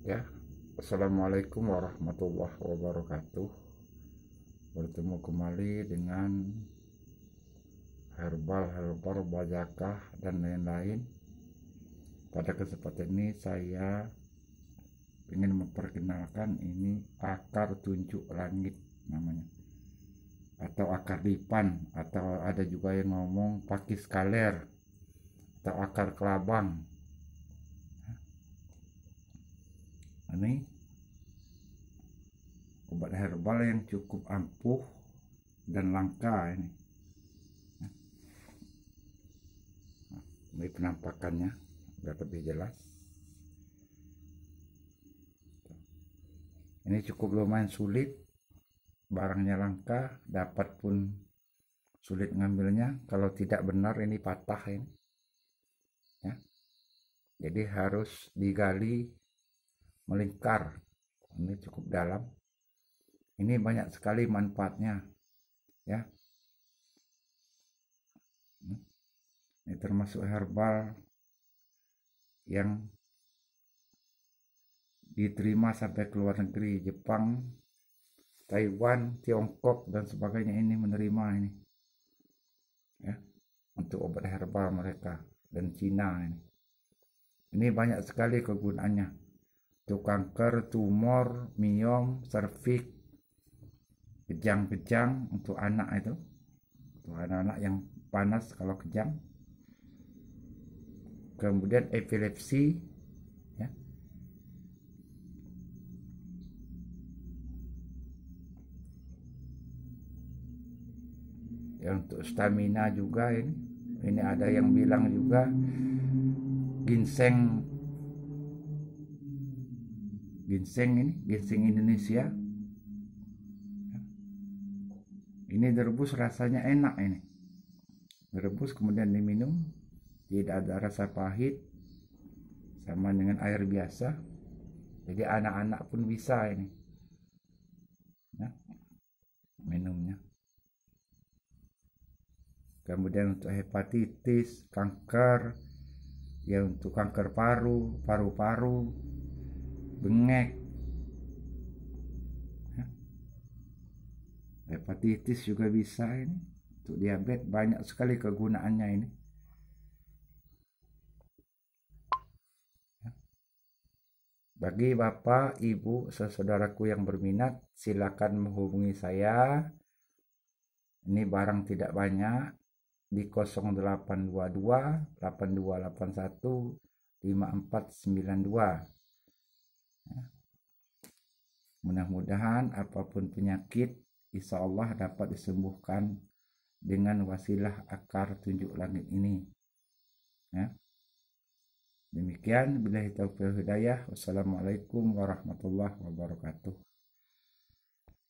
ya Assalamualaikum warahmatullahi wabarakatuh bertemu kembali dengan herbal-herbal bajakah dan lain-lain pada kesempatan ini saya ingin memperkenalkan ini akar tunjuk langit namanya atau akar lipan atau ada juga yang ngomong pakis kaler atau akar kelabang ini obat herbal yang cukup ampuh dan langka ini ini penampakannya udah lebih jelas ini cukup lumayan sulit barangnya langka dapat pun sulit ngambilnya kalau tidak benar ini patah ini ya jadi harus digali melingkar ini cukup dalam ini banyak sekali manfaatnya ya ini termasuk herbal yang diterima sampai ke luar negeri Jepang Taiwan Tiongkok dan sebagainya ini menerima ini ya untuk obat herbal mereka dan Cina ini ini banyak sekali kegunaannya untuk kanker, tumor, miom, serviks, kejang-kejang untuk anak itu untuk anak-anak yang panas kalau kejang kemudian epilepsi ya. ya untuk stamina juga ini ini ada yang bilang juga ginseng ginseng ini ginseng Indonesia ini direbus rasanya enak ini direbus kemudian diminum tidak ada rasa pahit sama dengan air biasa jadi anak-anak pun bisa ini ya, minumnya kemudian untuk hepatitis kanker ya untuk kanker paru paru-paru bengek ya. hepatitis juga bisa ini untuk diabetes banyak sekali kegunaannya ini ya. bagi bapak ibu saudaraku yang berminat silakan menghubungi saya ini barang tidak banyak di 0822 8281 5492 Mudah-mudahan apapun penyakit, insya Allah dapat disembuhkan dengan wasilah akar tunjuk langit ini. Ya. Demikian, bila hitau hidayah. Wassalamualaikum warahmatullahi wabarakatuh.